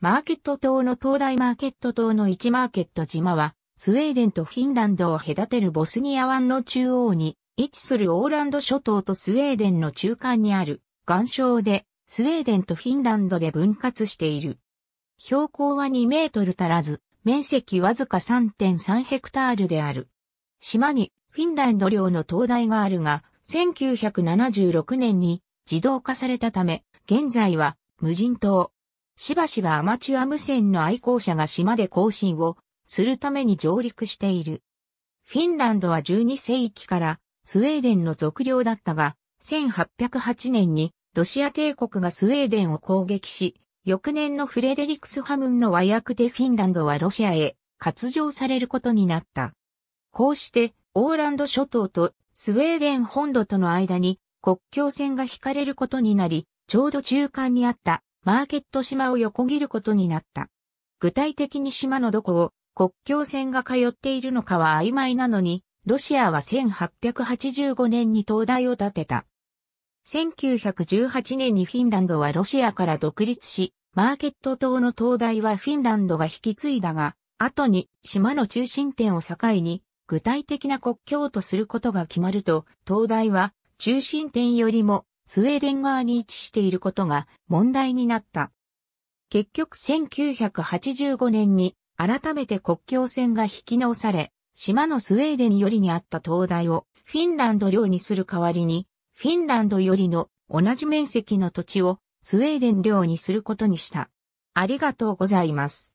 マーケット島の東大マーケット島の1マーケット島は、スウェーデンとフィンランドを隔てるボスニア湾の中央に位置するオーランド諸島とスウェーデンの中間にある岩礁で、スウェーデンとフィンランドで分割している。標高は2メートル足らず、面積わずか3.3ヘクタールである。島にフィンランド領の灯台があるが、1976年に自動化されたため、現在は無人島、しばしばアマチュア無線の愛好者が島で更新をするために上陸している。フィンランドは12世紀からスウェーデンの属領だったが、1808年にロシア帝国がスウェーデンを攻撃し、翌年のフレデリクスハムンの和訳でフィンランドはロシアへ割譲されることになった。こうして、オーランド諸島とスウェーデン本土との間に国境線が引かれることになり、ちょうど中間にあったマーケット島を横切ることになった。具体的に島のどこを国境線が通っているのかは曖昧なのに、ロシアは1885年に灯台を建てた。1918年にフィンランドはロシアから独立し、マーケット島の灯台はフィンランドが引き継いだが、後に島の中心点を境に具体的な国境とすることが決まると、灯台は中心点よりもスウェーデン側に位置していることが問題になった。結局1985年に改めて国境線が引き直され、島のスウェーデンよりにあった灯台をフィンランド領にする代わりに、フィンランドよりの同じ面積の土地をスウェーデン領にすることにした。ありがとうございます。